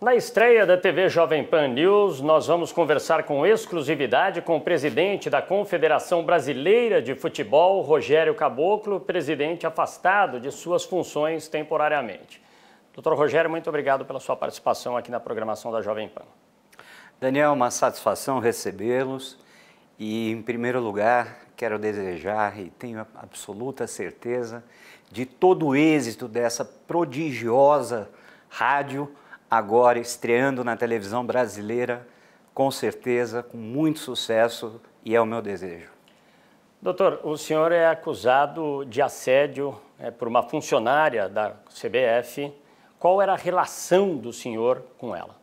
Na estreia da TV Jovem Pan News, nós vamos conversar com exclusividade com o presidente da Confederação Brasileira de Futebol, Rogério Caboclo, presidente afastado de suas funções temporariamente. Doutor Rogério, muito obrigado pela sua participação aqui na programação da Jovem Pan. Daniel, uma satisfação recebê-los e, em primeiro lugar, quero desejar e tenho absoluta certeza de todo o êxito dessa prodigiosa rádio agora estreando na televisão brasileira, com certeza, com muito sucesso, e é o meu desejo. Doutor, o senhor é acusado de assédio é, por uma funcionária da CBF. Qual era a relação do senhor com ela?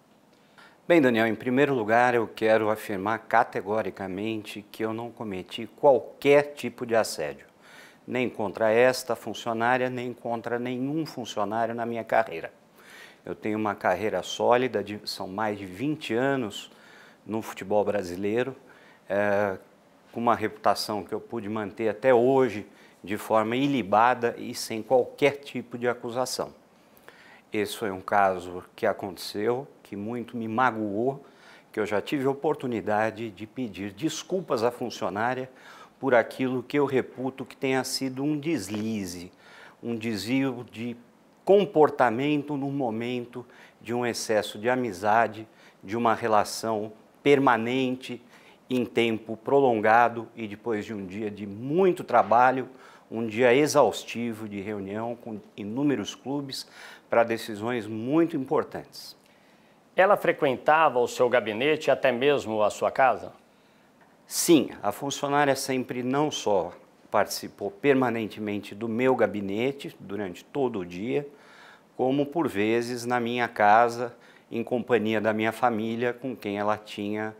Bem, Daniel, em primeiro lugar, eu quero afirmar categoricamente que eu não cometi qualquer tipo de assédio, nem contra esta funcionária, nem contra nenhum funcionário na minha carreira. Eu tenho uma carreira sólida, de, são mais de 20 anos no futebol brasileiro, é, com uma reputação que eu pude manter até hoje de forma ilibada e sem qualquer tipo de acusação. Esse foi um caso que aconteceu, que muito me magoou, que eu já tive oportunidade de pedir desculpas à funcionária por aquilo que eu reputo que tenha sido um deslize, um desvio de comportamento no momento de um excesso de amizade, de uma relação permanente em tempo prolongado e depois de um dia de muito trabalho, um dia exaustivo de reunião com inúmeros clubes para decisões muito importantes. Ela frequentava o seu gabinete até mesmo a sua casa? Sim, a funcionária sempre não só participou permanentemente do meu gabinete durante todo o dia, como por vezes na minha casa, em companhia da minha família, com quem ela tinha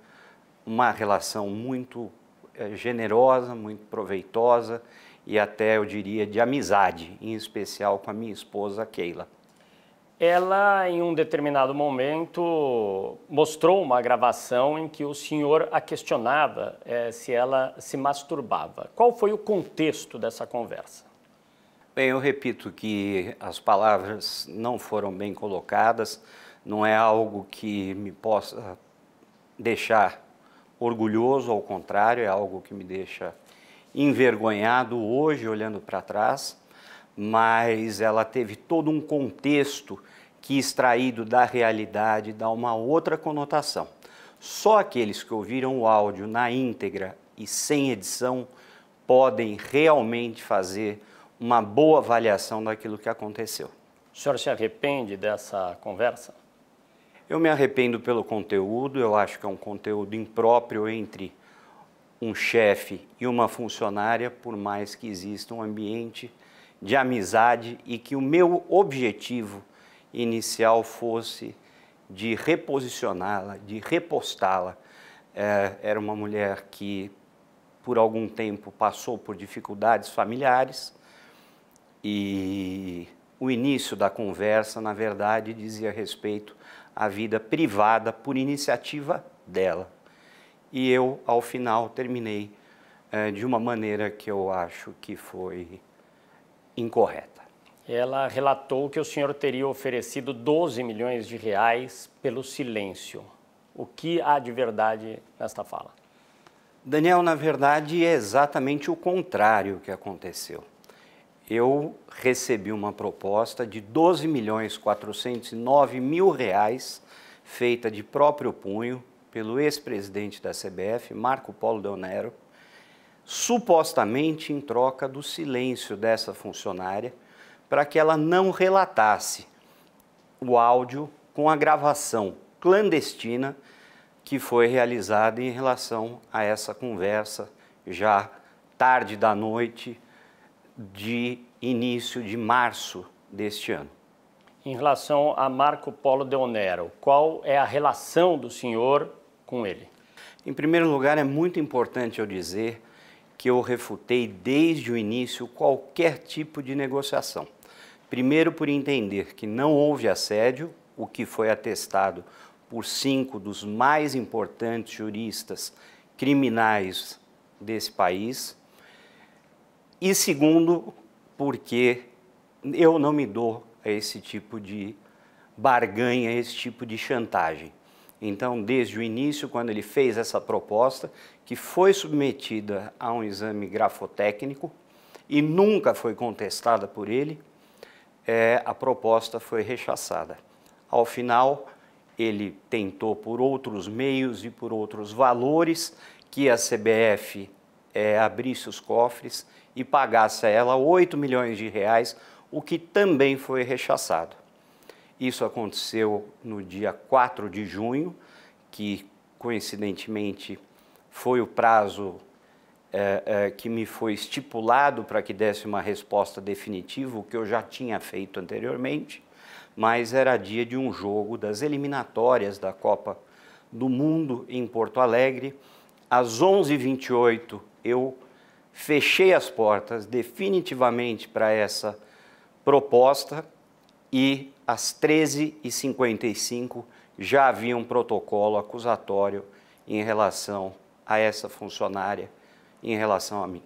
uma relação muito eh, generosa, muito proveitosa e até eu diria de amizade, em especial com a minha esposa Keila. Ela, em um determinado momento, mostrou uma gravação em que o senhor a questionava é, se ela se masturbava. Qual foi o contexto dessa conversa? Bem, eu repito que as palavras não foram bem colocadas, não é algo que me possa deixar orgulhoso, ao contrário, é algo que me deixa envergonhado hoje, olhando para trás mas ela teve todo um contexto que, extraído da realidade, dá uma outra conotação. Só aqueles que ouviram o áudio na íntegra e sem edição podem realmente fazer uma boa avaliação daquilo que aconteceu. O senhor se arrepende dessa conversa? Eu me arrependo pelo conteúdo, eu acho que é um conteúdo impróprio entre um chefe e uma funcionária, por mais que exista um ambiente de amizade e que o meu objetivo inicial fosse de reposicioná-la, de repostá-la. É, era uma mulher que, por algum tempo, passou por dificuldades familiares e o início da conversa, na verdade, dizia respeito à vida privada por iniciativa dela. E eu, ao final, terminei é, de uma maneira que eu acho que foi incorreta. Ela relatou que o senhor teria oferecido 12 milhões de reais pelo silêncio. O que há de verdade nesta fala? Daniel, na verdade, é exatamente o contrário que aconteceu. Eu recebi uma proposta de 12 milhões 409 mil reais, feita de próprio punho, pelo ex-presidente da CBF, Marco Polo Deonero, supostamente em troca do silêncio dessa funcionária, para que ela não relatasse o áudio com a gravação clandestina que foi realizada em relação a essa conversa já tarde da noite de início de março deste ano. Em relação a Marco Polo de Onero, qual é a relação do senhor com ele? Em primeiro lugar, é muito importante eu dizer que eu refutei desde o início qualquer tipo de negociação. Primeiro, por entender que não houve assédio, o que foi atestado por cinco dos mais importantes juristas criminais desse país. E segundo, porque eu não me dou a esse tipo de barganha, a esse tipo de chantagem. Então, desde o início, quando ele fez essa proposta, que foi submetida a um exame grafotécnico e nunca foi contestada por ele, é, a proposta foi rechaçada. Ao final, ele tentou por outros meios e por outros valores que a CBF é, abrisse os cofres e pagasse a ela 8 milhões de reais, o que também foi rechaçado. Isso aconteceu no dia 4 de junho, que coincidentemente foi o prazo é, é, que me foi estipulado para que desse uma resposta definitiva, o que eu já tinha feito anteriormente, mas era dia de um jogo das eliminatórias da Copa do Mundo em Porto Alegre. Às 11h28 eu fechei as portas definitivamente para essa proposta e às 13h55 já havia um protocolo acusatório em relação a essa funcionária em relação a mim.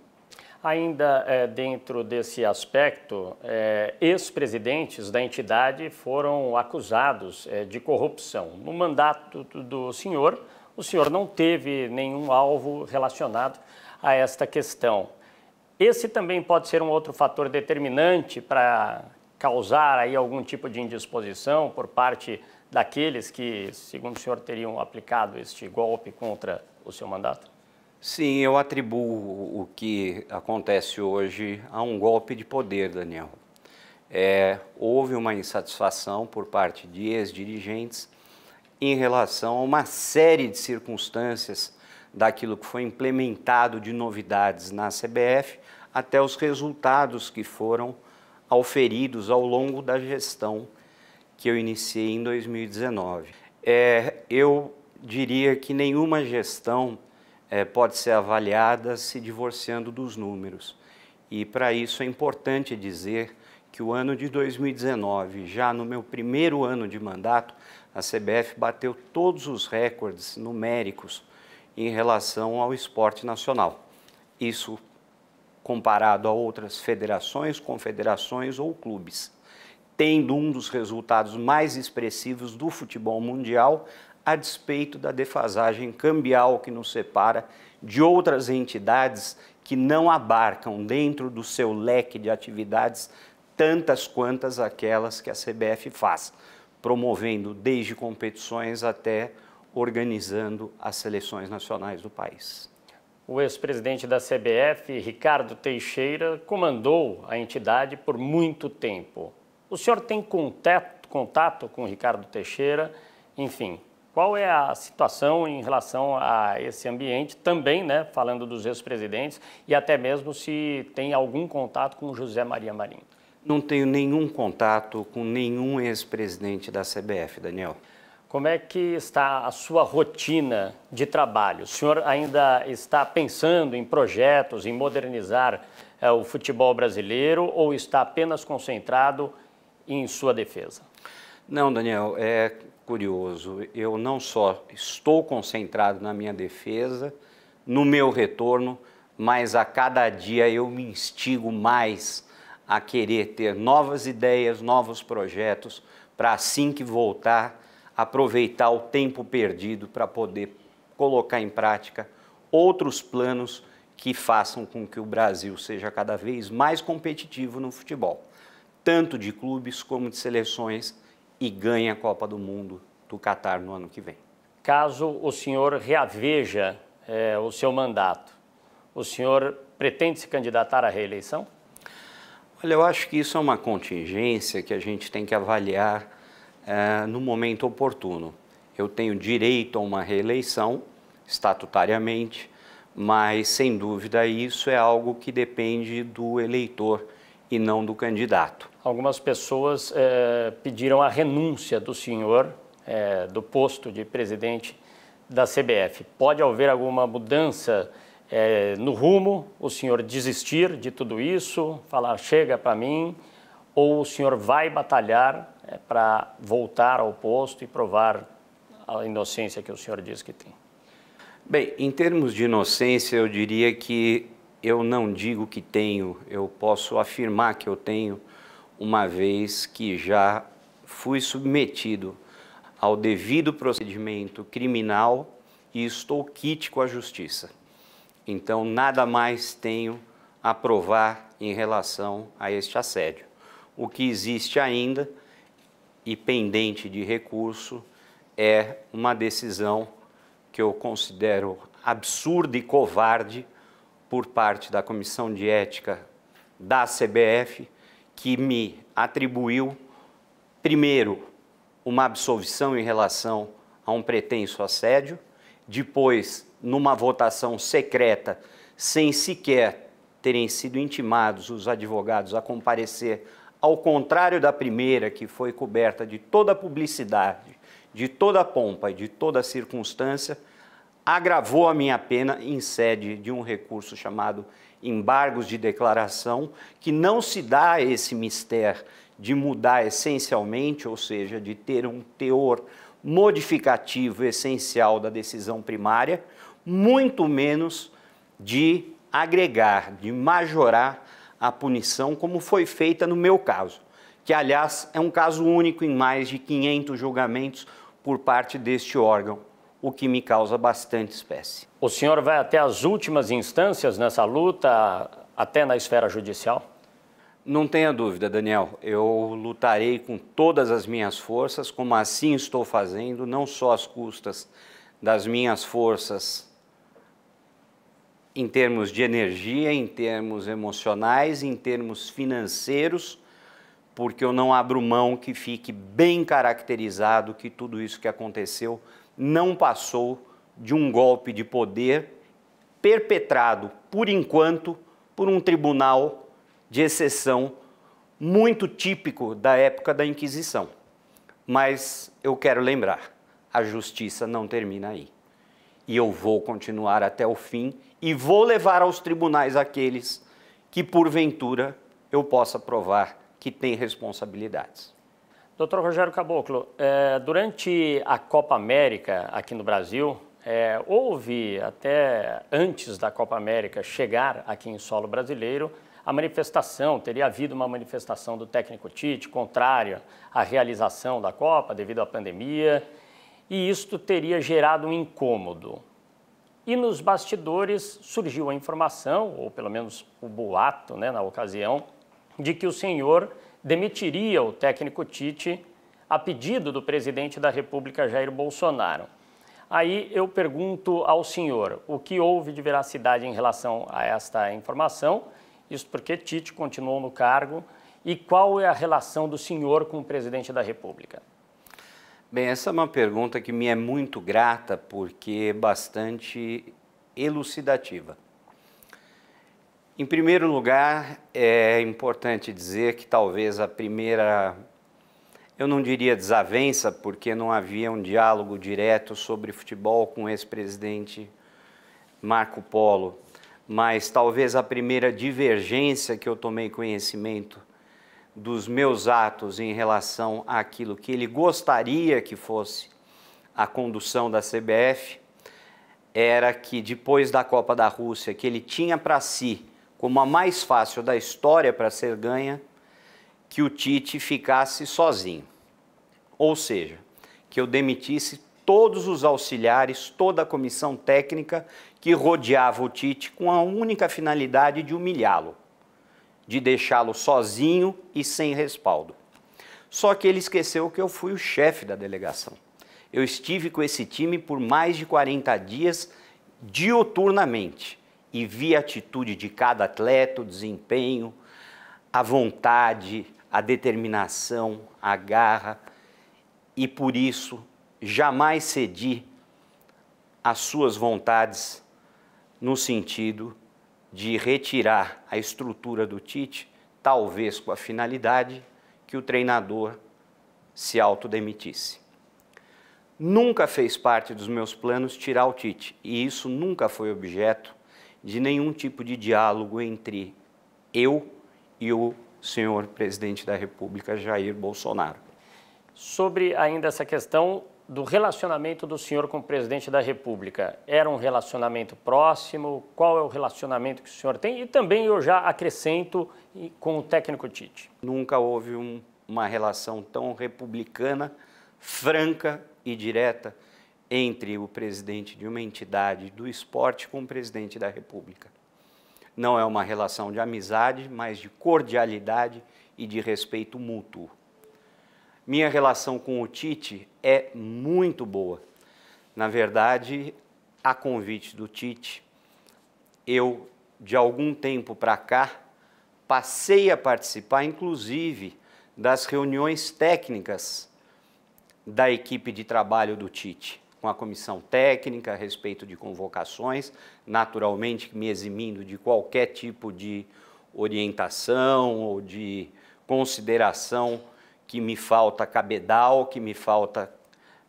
Ainda é, dentro desse aspecto, é, ex-presidentes da entidade foram acusados é, de corrupção. No mandato do senhor, o senhor não teve nenhum alvo relacionado a esta questão. Esse também pode ser um outro fator determinante para causar aí algum tipo de indisposição por parte daqueles que, segundo o senhor, teriam aplicado este golpe contra o seu mandato? Sim, eu atribuo o que acontece hoje a um golpe de poder, Daniel. É, houve uma insatisfação por parte de ex-dirigentes em relação a uma série de circunstâncias daquilo que foi implementado de novidades na CBF até os resultados que foram auferidos ao longo da gestão que eu iniciei em 2019. É, eu diria que nenhuma gestão é, pode ser avaliada se divorciando dos números. E para isso é importante dizer que o ano de 2019, já no meu primeiro ano de mandato, a CBF bateu todos os recordes numéricos em relação ao esporte nacional. Isso comparado a outras federações, confederações ou clubes. Tendo um dos resultados mais expressivos do futebol mundial a despeito da defasagem cambial que nos separa de outras entidades que não abarcam dentro do seu leque de atividades tantas quantas aquelas que a CBF faz, promovendo desde competições até organizando as seleções nacionais do país. O ex-presidente da CBF, Ricardo Teixeira, comandou a entidade por muito tempo. O senhor tem contato, contato com Ricardo Teixeira? Enfim, qual é a situação em relação a esse ambiente, também né, falando dos ex-presidentes, e até mesmo se tem algum contato com José Maria Marinho? Não tenho nenhum contato com nenhum ex-presidente da CBF, Daniel. Como é que está a sua rotina de trabalho? O senhor ainda está pensando em projetos, em modernizar é, o futebol brasileiro ou está apenas concentrado em sua defesa? Não, Daniel. É, curioso. Eu não só estou concentrado na minha defesa, no meu retorno, mas a cada dia eu me instigo mais a querer ter novas ideias, novos projetos, para assim que voltar, aproveitar o tempo perdido para poder colocar em prática outros planos que façam com que o Brasil seja cada vez mais competitivo no futebol, tanto de clubes como de seleções e ganhe a Copa do Mundo do Catar no ano que vem. Caso o senhor reaveja é, o seu mandato, o senhor pretende se candidatar à reeleição? Olha, eu acho que isso é uma contingência que a gente tem que avaliar é, no momento oportuno. Eu tenho direito a uma reeleição, estatutariamente, mas sem dúvida isso é algo que depende do eleitor e não do candidato algumas pessoas eh, pediram a renúncia do senhor eh, do posto de presidente da CBF. Pode haver alguma mudança eh, no rumo? O senhor desistir de tudo isso, falar chega para mim, ou o senhor vai batalhar para voltar ao posto e provar a inocência que o senhor diz que tem? Bem, em termos de inocência, eu diria que eu não digo que tenho, eu posso afirmar que eu tenho uma vez que já fui submetido ao devido procedimento criminal e estou quítico com a justiça. Então, nada mais tenho a provar em relação a este assédio. O que existe ainda e pendente de recurso é uma decisão que eu considero absurda e covarde por parte da Comissão de Ética da CBF que me atribuiu, primeiro, uma absolvição em relação a um pretenso assédio, depois, numa votação secreta, sem sequer terem sido intimados os advogados a comparecer, ao contrário da primeira, que foi coberta de toda a publicidade, de toda a pompa e de toda a circunstância, agravou a minha pena em sede de um recurso chamado embargos de declaração, que não se dá esse mistério de mudar essencialmente, ou seja, de ter um teor modificativo essencial da decisão primária, muito menos de agregar, de majorar a punição, como foi feita no meu caso, que aliás é um caso único em mais de 500 julgamentos por parte deste órgão o que me causa bastante espécie. O senhor vai até as últimas instâncias nessa luta, até na esfera judicial? Não tenha dúvida, Daniel. Eu lutarei com todas as minhas forças, como assim estou fazendo, não só às custas das minhas forças em termos de energia, em termos emocionais, em termos financeiros, porque eu não abro mão que fique bem caracterizado que tudo isso que aconteceu não passou de um golpe de poder perpetrado, por enquanto, por um tribunal de exceção muito típico da época da Inquisição. Mas eu quero lembrar, a justiça não termina aí. E eu vou continuar até o fim e vou levar aos tribunais aqueles que, porventura, eu possa provar que têm responsabilidades. Doutor Rogério Caboclo, é, durante a Copa América aqui no Brasil, é, houve até antes da Copa América chegar aqui em solo brasileiro, a manifestação, teria havido uma manifestação do técnico Tite contrária à realização da Copa devido à pandemia, e isto teria gerado um incômodo. E nos bastidores surgiu a informação, ou pelo menos o boato né, na ocasião, de que o senhor demitiria o técnico Tite a pedido do presidente da República Jair Bolsonaro. Aí eu pergunto ao senhor o que houve de veracidade em relação a esta informação, isso porque Tite continuou no cargo, e qual é a relação do senhor com o presidente da República? Bem, essa é uma pergunta que me é muito grata porque é bastante elucidativa. Em primeiro lugar, é importante dizer que talvez a primeira, eu não diria desavença, porque não havia um diálogo direto sobre futebol com o ex-presidente Marco Polo, mas talvez a primeira divergência que eu tomei conhecimento dos meus atos em relação àquilo que ele gostaria que fosse a condução da CBF era que depois da Copa da Rússia, que ele tinha para si como a mais fácil da história para ser ganha, que o Tite ficasse sozinho. Ou seja, que eu demitisse todos os auxiliares, toda a comissão técnica que rodeava o Tite com a única finalidade de humilhá-lo, de deixá-lo sozinho e sem respaldo. Só que ele esqueceu que eu fui o chefe da delegação. Eu estive com esse time por mais de 40 dias, dioturnamente e vi a atitude de cada atleta, o desempenho, a vontade, a determinação, a garra e por isso jamais cedi às suas vontades no sentido de retirar a estrutura do Tite, talvez com a finalidade que o treinador se autodemitisse. Nunca fez parte dos meus planos tirar o Tite, e isso nunca foi objeto de nenhum tipo de diálogo entre eu e o senhor presidente da República, Jair Bolsonaro. Sobre ainda essa questão do relacionamento do senhor com o presidente da República. Era um relacionamento próximo? Qual é o relacionamento que o senhor tem? E também eu já acrescento com o técnico Tite. Nunca houve um, uma relação tão republicana, franca e direta entre o presidente de uma entidade do esporte com o presidente da República. Não é uma relação de amizade, mas de cordialidade e de respeito mútuo. Minha relação com o Tite é muito boa. Na verdade, a convite do Tite, eu, de algum tempo para cá, passei a participar, inclusive, das reuniões técnicas da equipe de trabalho do Tite com a comissão técnica a respeito de convocações, naturalmente me eximindo de qualquer tipo de orientação ou de consideração que me falta cabedal, que me falta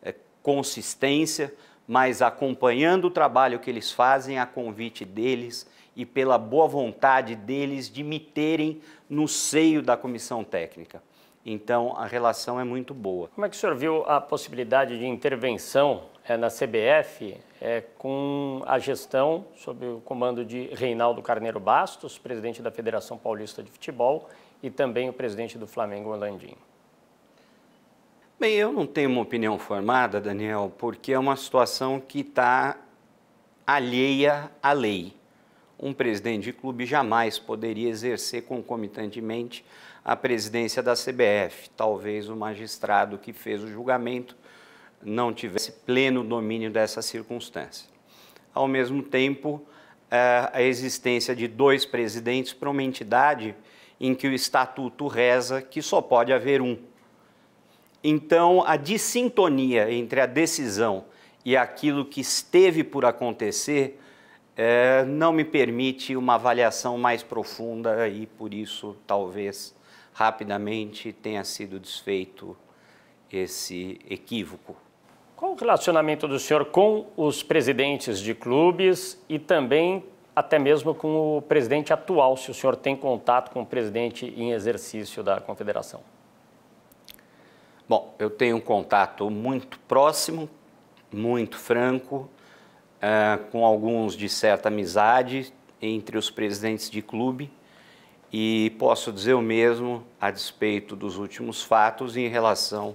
é, consistência, mas acompanhando o trabalho que eles fazem a convite deles e pela boa vontade deles de me terem no seio da comissão técnica. Então, a relação é muito boa. Como é que o senhor viu a possibilidade de intervenção é, na CBF é, eh, com a gestão sob o comando de Reinaldo Carneiro Bastos, presidente da Federação Paulista de Futebol, e também o presidente do Flamengo, Landim? Bem, eu não tenho uma opinião formada, Daniel, porque é uma situação que está alheia à lei. Um presidente de clube jamais poderia exercer concomitantemente a presidência da CBF. Talvez o magistrado que fez o julgamento não tivesse pleno domínio dessa circunstância. Ao mesmo tempo, eh, a existência de dois presidentes para uma entidade em que o estatuto reza que só pode haver um. Então, a dissintonia entre a decisão e aquilo que esteve por acontecer eh, não me permite uma avaliação mais profunda e, por isso, talvez rapidamente tenha sido desfeito esse equívoco. Qual o relacionamento do senhor com os presidentes de clubes e também até mesmo com o presidente atual, se o senhor tem contato com o presidente em exercício da confederação? Bom, eu tenho um contato muito próximo, muito franco, uh, com alguns de certa amizade entre os presidentes de clube e posso dizer o mesmo a despeito dos últimos fatos em relação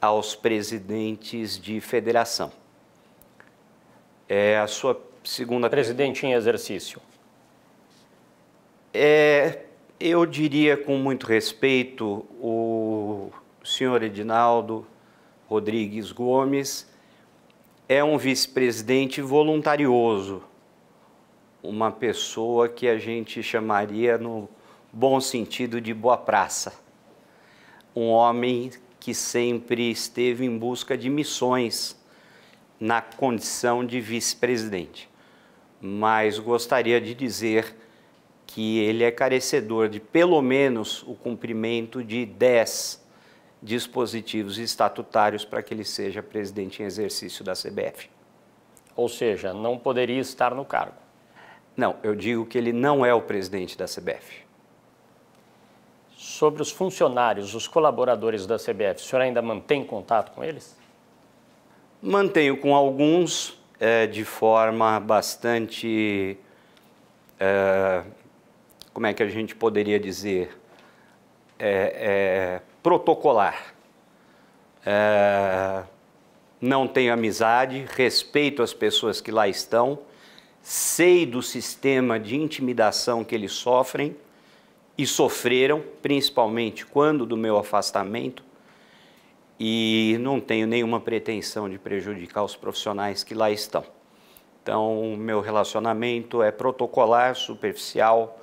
aos presidentes de federação. É a sua segunda. Presidente em exercício. É, eu diria com muito respeito o senhor Edinaldo Rodrigues Gomes é um vice-presidente voluntarioso uma pessoa que a gente chamaria, no bom sentido, de boa praça. Um homem que sempre esteve em busca de missões na condição de vice-presidente. Mas gostaria de dizer que ele é carecedor de pelo menos o cumprimento de 10 dispositivos estatutários para que ele seja presidente em exercício da CBF. Ou seja, não poderia estar no cargo. Não, eu digo que ele não é o presidente da CBF. Sobre os funcionários, os colaboradores da CBF, o senhor ainda mantém contato com eles? Mantenho com alguns é, de forma bastante. É, como é que a gente poderia dizer? É, é protocolar. É, não tenho amizade, respeito as pessoas que lá estão sei do sistema de intimidação que eles sofrem e sofreram, principalmente quando do meu afastamento, e não tenho nenhuma pretensão de prejudicar os profissionais que lá estão. Então, o meu relacionamento é protocolar, superficial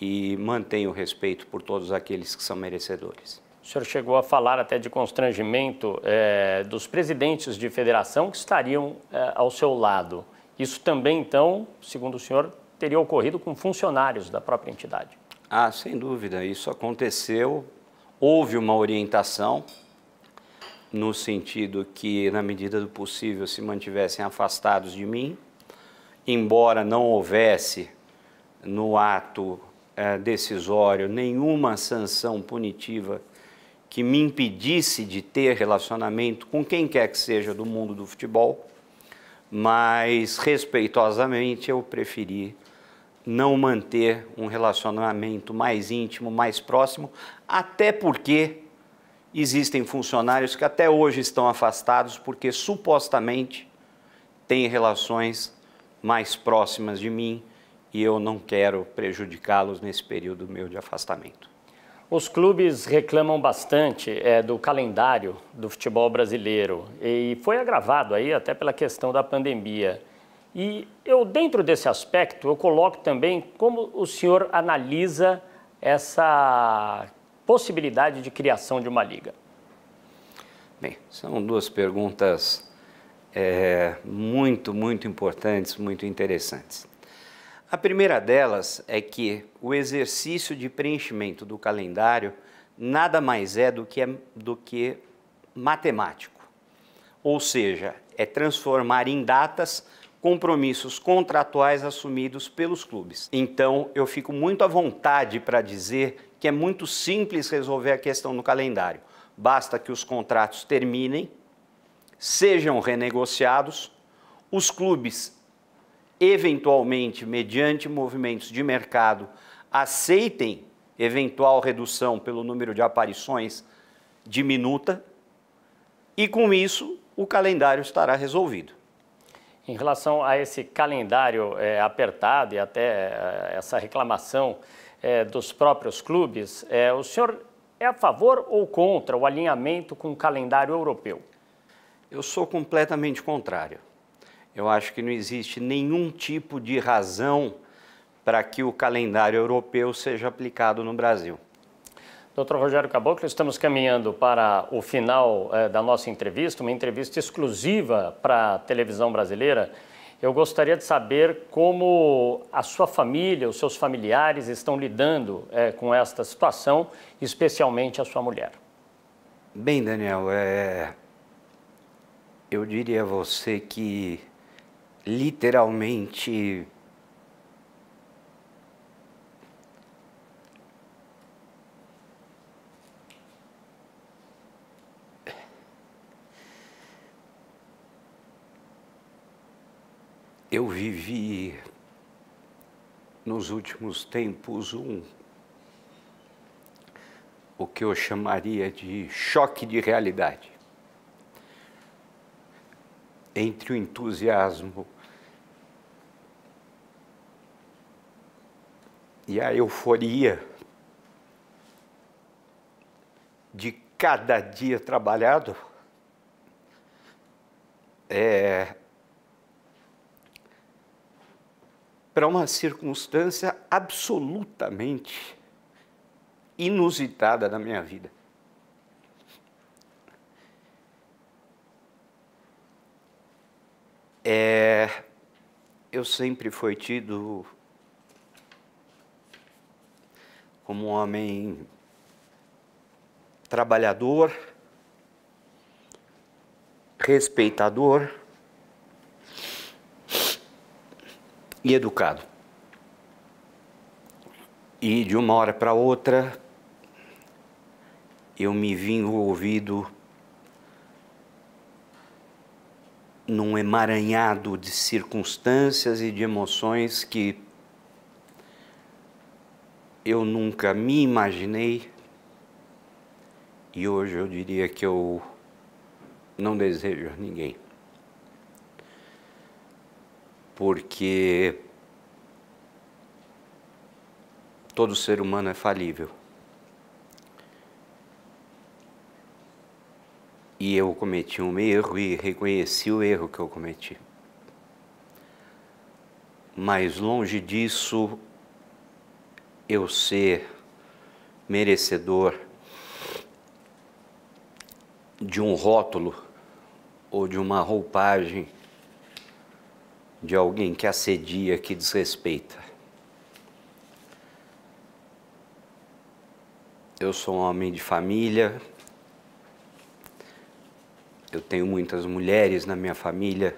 e mantenho respeito por todos aqueles que são merecedores. O senhor chegou a falar até de constrangimento é, dos presidentes de federação que estariam é, ao seu lado. Isso também, então, segundo o senhor, teria ocorrido com funcionários da própria entidade. Ah, sem dúvida, isso aconteceu. Houve uma orientação no sentido que, na medida do possível, se mantivessem afastados de mim, embora não houvesse no ato eh, decisório nenhuma sanção punitiva que me impedisse de ter relacionamento com quem quer que seja do mundo do futebol, mas respeitosamente eu preferi não manter um relacionamento mais íntimo, mais próximo, até porque existem funcionários que até hoje estão afastados porque supostamente têm relações mais próximas de mim e eu não quero prejudicá-los nesse período meu de afastamento. Os clubes reclamam bastante é, do calendário do futebol brasileiro e foi agravado aí até pela questão da pandemia. E eu, dentro desse aspecto, eu coloco também como o senhor analisa essa possibilidade de criação de uma liga. Bem, são duas perguntas é, muito, muito importantes, muito interessantes. A primeira delas é que o exercício de preenchimento do calendário nada mais é do que, é, do que matemático, ou seja, é transformar em datas compromissos contratuais assumidos pelos clubes. Então, eu fico muito à vontade para dizer que é muito simples resolver a questão no calendário. Basta que os contratos terminem, sejam renegociados, os clubes eventualmente, mediante movimentos de mercado, aceitem eventual redução pelo número de aparições diminuta, e com isso o calendário estará resolvido. Em relação a esse calendário é, apertado e até é, essa reclamação é, dos próprios clubes, é, o senhor é a favor ou contra o alinhamento com o calendário europeu? Eu sou completamente contrário. Eu acho que não existe nenhum tipo de razão para que o calendário europeu seja aplicado no Brasil. Doutor Rogério Caboclo, estamos caminhando para o final eh, da nossa entrevista, uma entrevista exclusiva para a televisão brasileira. Eu gostaria de saber como a sua família, os seus familiares estão lidando eh, com esta situação, especialmente a sua mulher. Bem, Daniel, é... eu diria a você que literalmente eu vivi nos últimos tempos um o que eu chamaria de choque de realidade entre o entusiasmo e a euforia de cada dia trabalhado é, para uma circunstância absolutamente inusitada na minha vida. É, eu sempre fui tido como um homem trabalhador, respeitador e educado. E de uma hora para outra, eu me vi envolvido num emaranhado de circunstâncias e de emoções que eu nunca me imaginei e hoje eu diria que eu não desejo a ninguém. Porque todo ser humano é falível. E eu cometi um erro e reconheci o erro que eu cometi. Mas longe disso, eu ser merecedor de um rótulo ou de uma roupagem de alguém que assedia, que desrespeita. Eu sou um homem de família, eu tenho muitas mulheres na minha família,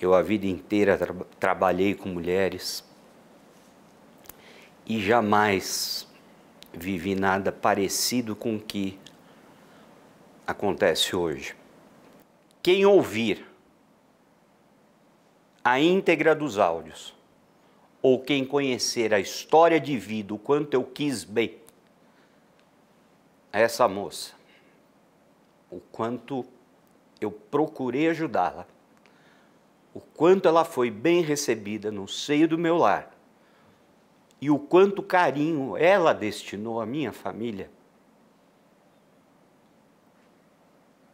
eu a vida inteira tra trabalhei com mulheres e jamais vivi nada parecido com o que acontece hoje. Quem ouvir a íntegra dos áudios, ou quem conhecer a história de vida, o quanto eu quis bem a essa moça, o quanto eu procurei ajudá-la, o quanto ela foi bem recebida no seio do meu lar, e o quanto carinho ela destinou à minha família.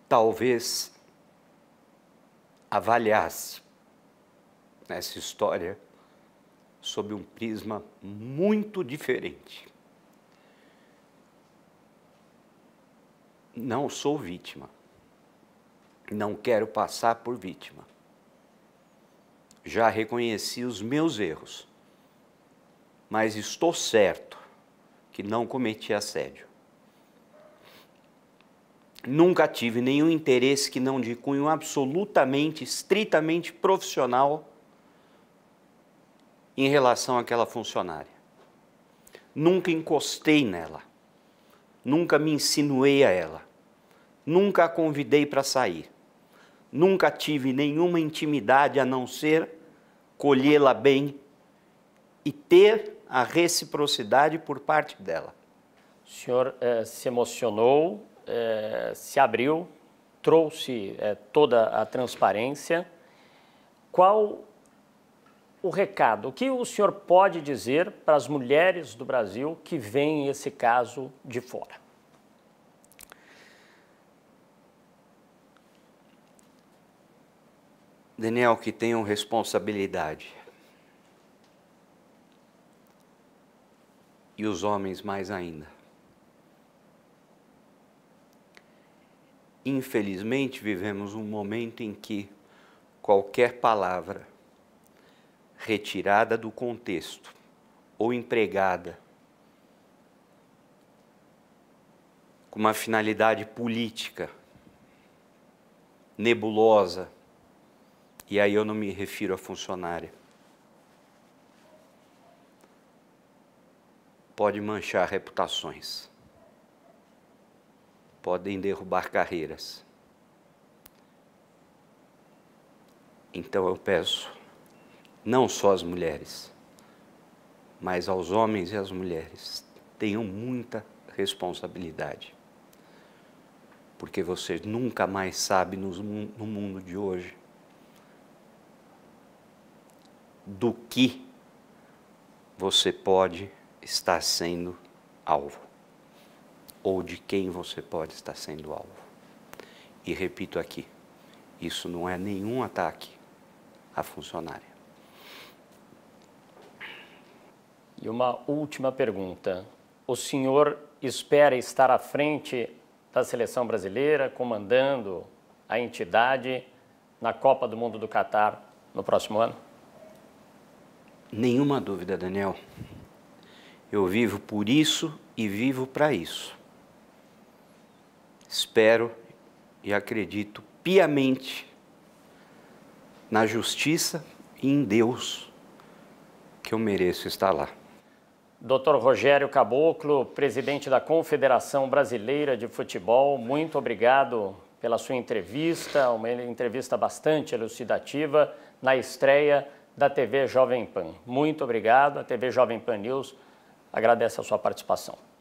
Talvez avaliasse essa história sob um prisma muito diferente. Não sou vítima. Não quero passar por vítima. Já reconheci os meus erros mas estou certo que não cometi assédio. Nunca tive nenhum interesse que não de cunho absolutamente, estritamente profissional em relação àquela funcionária. Nunca encostei nela. Nunca me insinuei a ela. Nunca a convidei para sair. Nunca tive nenhuma intimidade a não ser colhê-la bem e ter a reciprocidade por parte dela. O senhor eh, se emocionou, eh, se abriu, trouxe eh, toda a transparência. Qual o recado? O que o senhor pode dizer para as mulheres do Brasil que veem esse caso de fora? Daniel, que tenham responsabilidade e os homens mais ainda. Infelizmente, vivemos um momento em que qualquer palavra retirada do contexto ou empregada com uma finalidade política nebulosa, e aí eu não me refiro a funcionária, pode manchar reputações, podem derrubar carreiras. Então eu peço, não só às mulheres, mas aos homens e às mulheres, tenham muita responsabilidade. Porque você nunca mais sabe no mundo de hoje do que você pode está sendo alvo, ou de quem você pode estar sendo alvo. E repito aqui, isso não é nenhum ataque à funcionária. E uma última pergunta. O senhor espera estar à frente da seleção brasileira, comandando a entidade na Copa do Mundo do Catar no próximo ano? Nenhuma dúvida, Daniel. Eu vivo por isso e vivo para isso. Espero e acredito piamente na justiça e em Deus que eu mereço estar lá. Dr. Rogério Caboclo, presidente da Confederação Brasileira de Futebol, muito obrigado pela sua entrevista, uma entrevista bastante elucidativa na estreia da TV Jovem Pan. Muito obrigado, a TV Jovem Pan News agradece a sua participação.